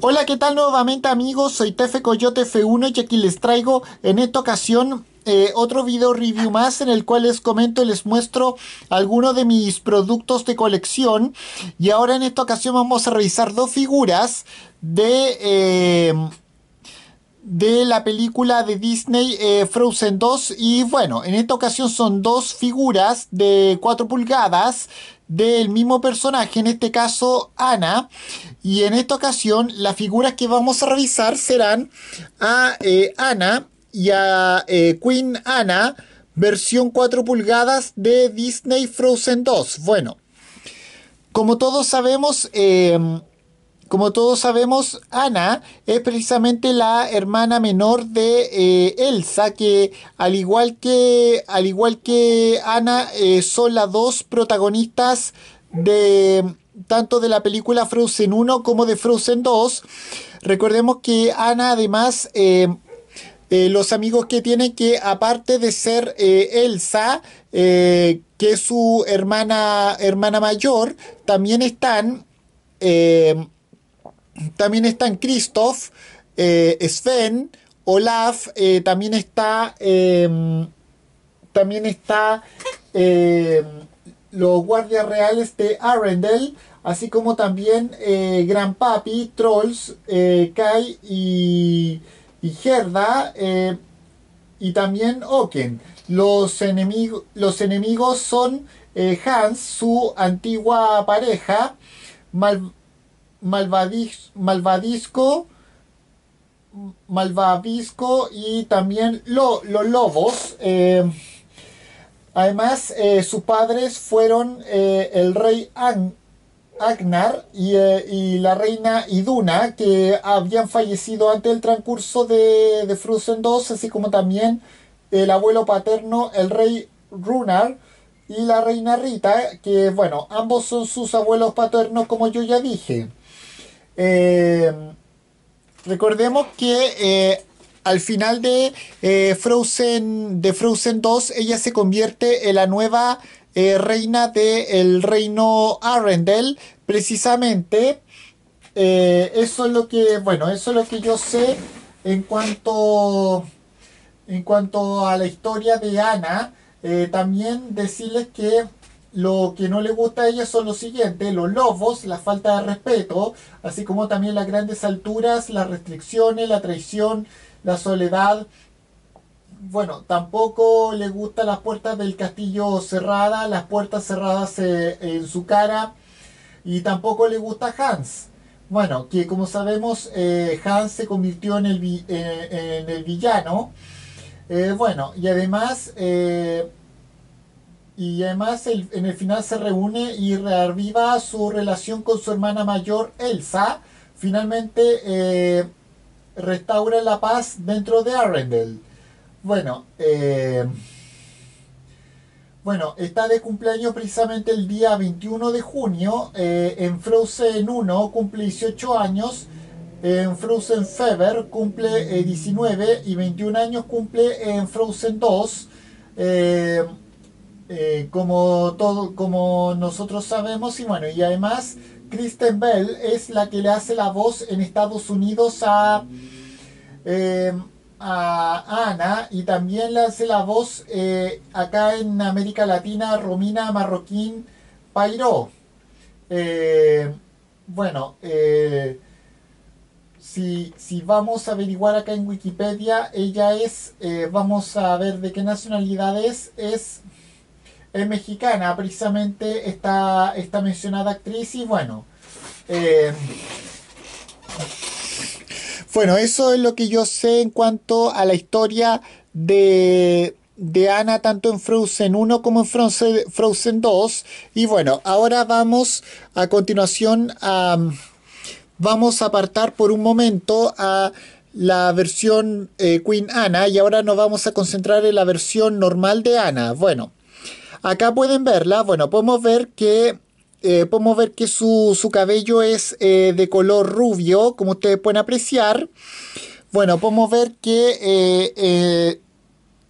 Hola, ¿qué tal nuevamente amigos? Soy Tefe Coyote F1 y aquí les traigo en esta ocasión eh, otro video review más en el cual les comento y les muestro algunos de mis productos de colección. Y ahora en esta ocasión vamos a revisar dos figuras de... Eh, de la película de Disney eh, Frozen 2 y bueno, en esta ocasión son dos figuras de 4 pulgadas del mismo personaje, en este caso Ana. Y en esta ocasión las figuras que vamos a revisar serán a Anna eh, Ana y a eh, Queen Anna, versión 4 pulgadas de Disney Frozen 2. Bueno, como todos sabemos, em, como todos sabemos, Ana es precisamente la hermana menor de eh, Elsa, que al igual que, al igual que Ana, eh, son las dos protagonistas de tanto de la película Frozen 1 como de Frozen 2. Recordemos que Ana además, eh, los amigos que tiene que aparte de ser Elsa, que es su hermana, hermana mayor, también están... También están Christoph, eh, Sven, Olaf, eh, también está. Em, también está. Em, los guardias reales de Arendelle, así como también eh, Gran Papi, Trolls, Kai y, y Gerda, y también Oken. Los, enemigos los enemigos son Hans, su antigua pareja, Mal malvadis, malvadisco, y también los lobos. Eh, además, eh, sus padres fueron eh, el rey Agnar y, la reina Iduna, que habían fallecido antes del transcurso de, de Frusen II, así como también el abuelo paterno, el rey Runar y la reina Rita, que bueno, ambos son sus abuelos paternos como yo ya dije. Eh, recordemos que eh, al final de, eh, Frozen, de Frozen 2, ella se convierte en la nueva reina del reino Arendelle, precisamente. eso es lo que, bueno, eso es lo que yo sé en cuanto, en cuanto a la historia de Ana. también decirles que lo que no le gusta a ella son lo siguiente, los lobos, la falta de respeto, así como también las grandes alturas, las restricciones, la traición, la soledad. Bueno, tampoco le gustan las puertas del castillo cerradas, las puertas cerradas eh, en su cara. Y tampoco le gusta Hans. Bueno, que como sabemos, eh, Hans se convirtió en el, eh, villano. bueno, y además y además en el final se reúne y reaviva su relación con su hermana mayor Elsa. Finalmente eh, restaura la paz dentro de Arendelle. Bueno, eh, bueno, está de cumpleaños precisamente el día 21 de junio. Eh, en Frozen 1 cumple 18 años. En Frozen Fever cumple 19 y 21 años cumple en Frozen 2. Eh, como, todo, como nosotros sabemos, y bueno, y además Kristen Bell es la que le hace la voz en Estados Unidos a, eh, a Ana y también le hace la voz eh, acá en América Latina Romina Marroquín Pairo bueno, si, si, vamos a averiguar acá en Wikipedia, ella es, vamos a ver de qué nacionalidad es, es es mexicana, precisamente esta, esta mencionada actriz y bueno. Eh, bueno, eso es lo que yo sé en cuanto a la historia de, de Ana tanto en Frozen 1 como en Frozen, 2. Y bueno, ahora vamos a continuación a... Vamos a apartar por un momento a la versión eh, Queen Anna y ahora nos vamos a concentrar en la versión normal de Ana. Bueno, Acá pueden verla, bueno, podemos ver que eh, podemos ver que su, cabello es eh, de color rubio, como ustedes pueden apreciar. Bueno, podemos ver que eh,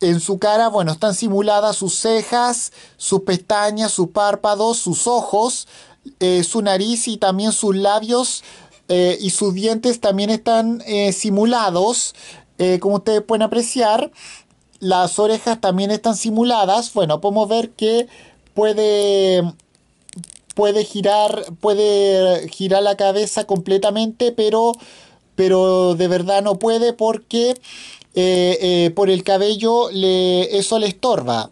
en su cara, bueno, están simuladas sus cejas, sus pestañas, sus párpados, sus ojos, su nariz y también sus labios y sus dientes también están simulados, como ustedes pueden apreciar las orejas también están simuladas, bueno, podemos ver que puede puede girar puede girar la cabeza completamente, pero pero de verdad no puede porque eh, eh, por el cabello le, eso le estorba.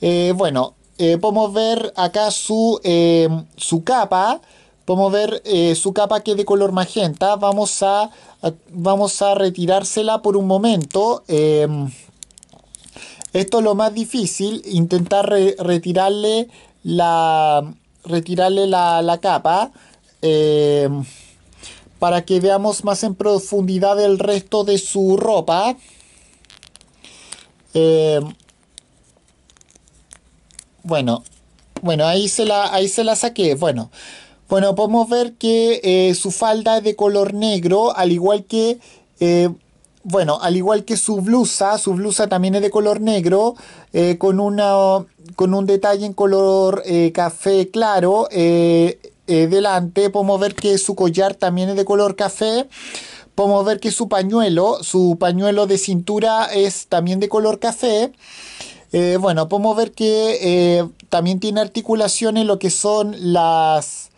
Eh, bueno, podemos ver acá su, capa, podemos ver su capa que es de color magenta. Vamos a, vamos a retirársela por un momento. Esto es lo más difícil, intentar retirarle la retirarle la, capa eh, para que veamos más en profundidad el resto de su ropa. Eh, bueno, bueno, ahí se la, ahí se la saqué. Bueno. Bueno, podemos ver que eh, su falda es de color negro, al igual que bueno, al igual que su blusa, su blusa también es de color negro, eh, con, una, con un detalle en color eh, café claro. Eh, delante podemos ver que su collar también es de color café. Podemos ver que su pañuelo, su pañuelo de cintura es también de color café. bueno, podemos ver que también tiene articulaciones lo que son las,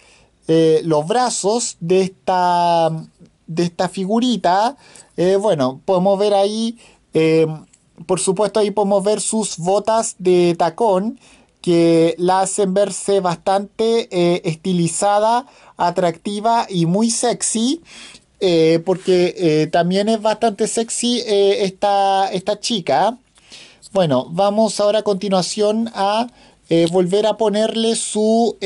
los brazos de esta de esta figurita, eh, bueno, podemos ver ahí, eh, por supuesto ahí podemos ver sus botas de tacón que la hacen verse bastante eh, estilizada, atractiva y muy sexy. porque también es bastante sexy esta, esta chica. Bueno, vamos ahora a continuación a volver a ponerle su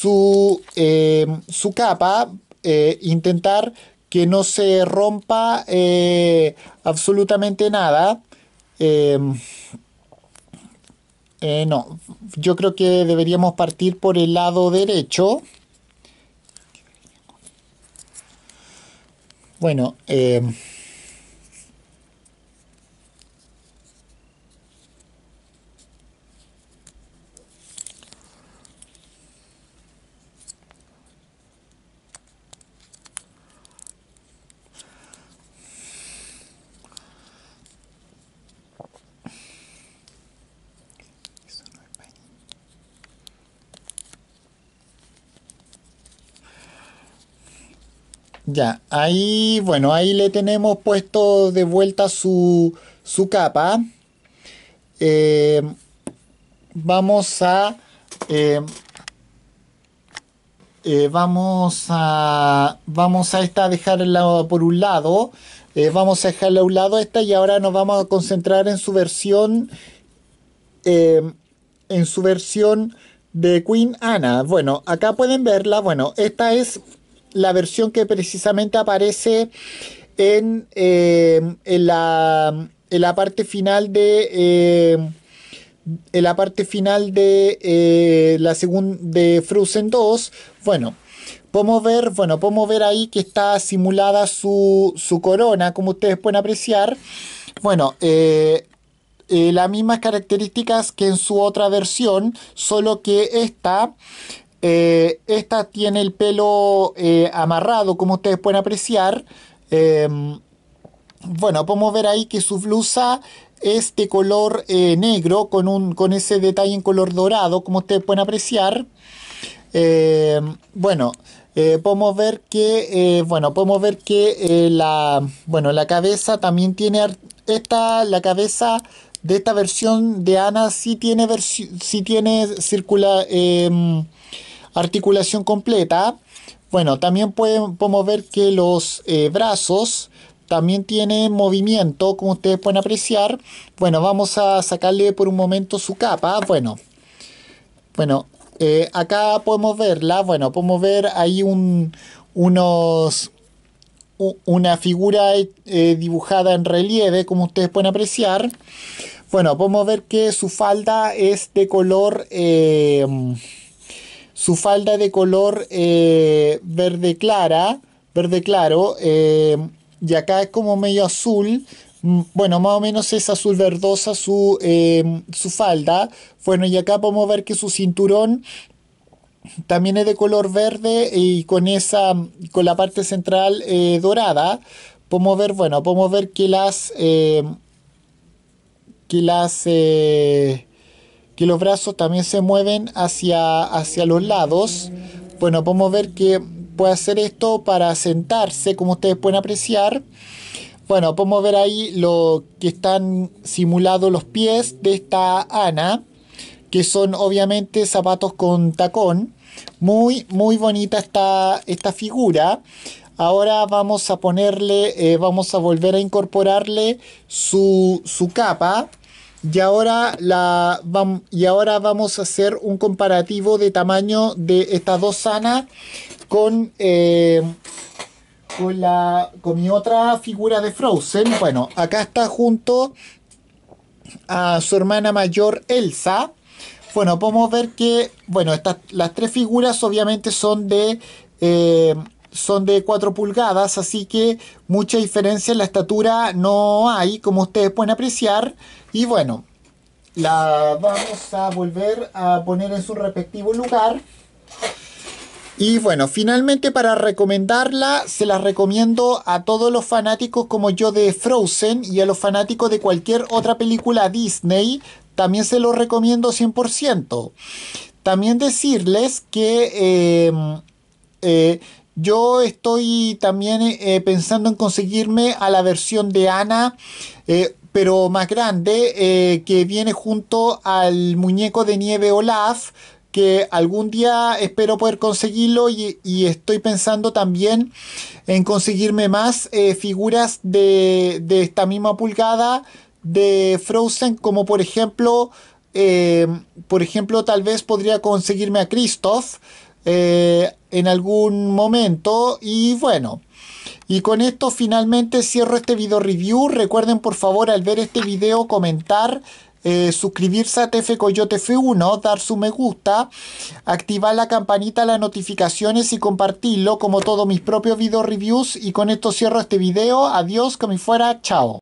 su, eh, su capa, eh, intentar que no se rompa eh, absolutamente nada. no, yo creo que deberíamos partir por el lado derecho. Bueno, eh, Ya, ahí, bueno, ahí le tenemos puesto de vuelta su, su capa. Em, vamos a... Em, eh, vamos a... Vamos a esta dejarla por un lado. Eh, vamos a dejarla a un lado esta y ahora nos vamos a concentrar en su versión... Em, en su versión de Queen Anna. Bueno, acá pueden verla. Bueno, esta es la versión que precisamente aparece en, eh, en, la, en la, parte final de... Eh, en la parte final de eh, la de Frozen 2, bueno, podemos ver, bueno, podemos ver ahí que está simulada su, su corona, como ustedes pueden apreciar. Bueno, las mismas características que en su otra versión, solo que esta eh, esta tiene el pelo eh, amarrado, como ustedes pueden apreciar. Em, bueno, podemos ver ahí que su blusa es de color eh, negro con, un, con ese detalle en color dorado, como ustedes pueden apreciar. Em, bueno, podemos ver que bueno podemos ver que la bueno la cabeza también tiene esta la cabeza de esta versión de Ana sí tiene sí tiene circular em, Articulación completa. Bueno, también podemos ver que los eh, brazos también tienen movimiento, como ustedes pueden apreciar. Bueno, vamos a sacarle por un momento su capa. Bueno, bueno eh, acá podemos verla. Bueno, podemos ver ahí un, unos, una figura eh, dibujada en relieve, como ustedes pueden apreciar. Bueno, podemos ver que su falda es de color... Su falda de color eh, verde clara, verde claro, eh, y acá es como medio azul. Mm, bueno, más o menos es azul verdosa su, eh, su falda. Bueno, y acá podemos ver que su cinturón también es de color verde y con esa con la parte central dorada podemos ver bueno podemos ver que las que las que los brazos también se mueven hacia, hacia los lados. Bueno, podemos ver que puede hacer esto para sentarse, como ustedes pueden apreciar. Bueno, podemos ver ahí lo que están simulados los pies de esta Ana, que son obviamente zapatos con tacón. Muy, muy bonita esta, esta figura. Ahora vamos a ponerle, eh, vamos a volver a incorporarle su, su capa. Y ahora, la, y ahora vamos a hacer un comparativo de tamaño de estas dos sanas con, eh, con, la, con mi otra figura de Frozen. Bueno, acá está junto a su hermana mayor Elsa. Bueno, podemos ver que, bueno, estas, las tres figuras obviamente son de eh, son de 4 pulgadas, así que mucha diferencia en la estatura no hay, como ustedes pueden apreciar. Y bueno, la vamos a volver a poner en su respectivo lugar. Y bueno, finalmente para recomendarla, se la recomiendo a todos los fanáticos como yo de Frozen y a los fanáticos de cualquier otra película Disney, también se los recomiendo 100%. También decirles que eh, eh, yo estoy también eh, pensando en conseguirme a la versión de Ana, eh, pero más grande, eh, que viene junto al muñeco de nieve Olaf, que algún día espero poder conseguirlo y, estoy pensando también en conseguirme más figuras de, de, esta misma pulgada de Frozen, como por ejemplo, por ejemplo, tal vez podría conseguirme a Kristoff. Eh, en algún momento. Y bueno. Y con esto finalmente cierro este video review. Recuerden por favor al ver este video comentar, eh, suscribirse a TF Coyote F1, dar su me gusta, activar la campanita, las notificaciones y compartirlo como todos mis propios video reviews. Y con esto cierro este video. Adiós, como fuera, chao.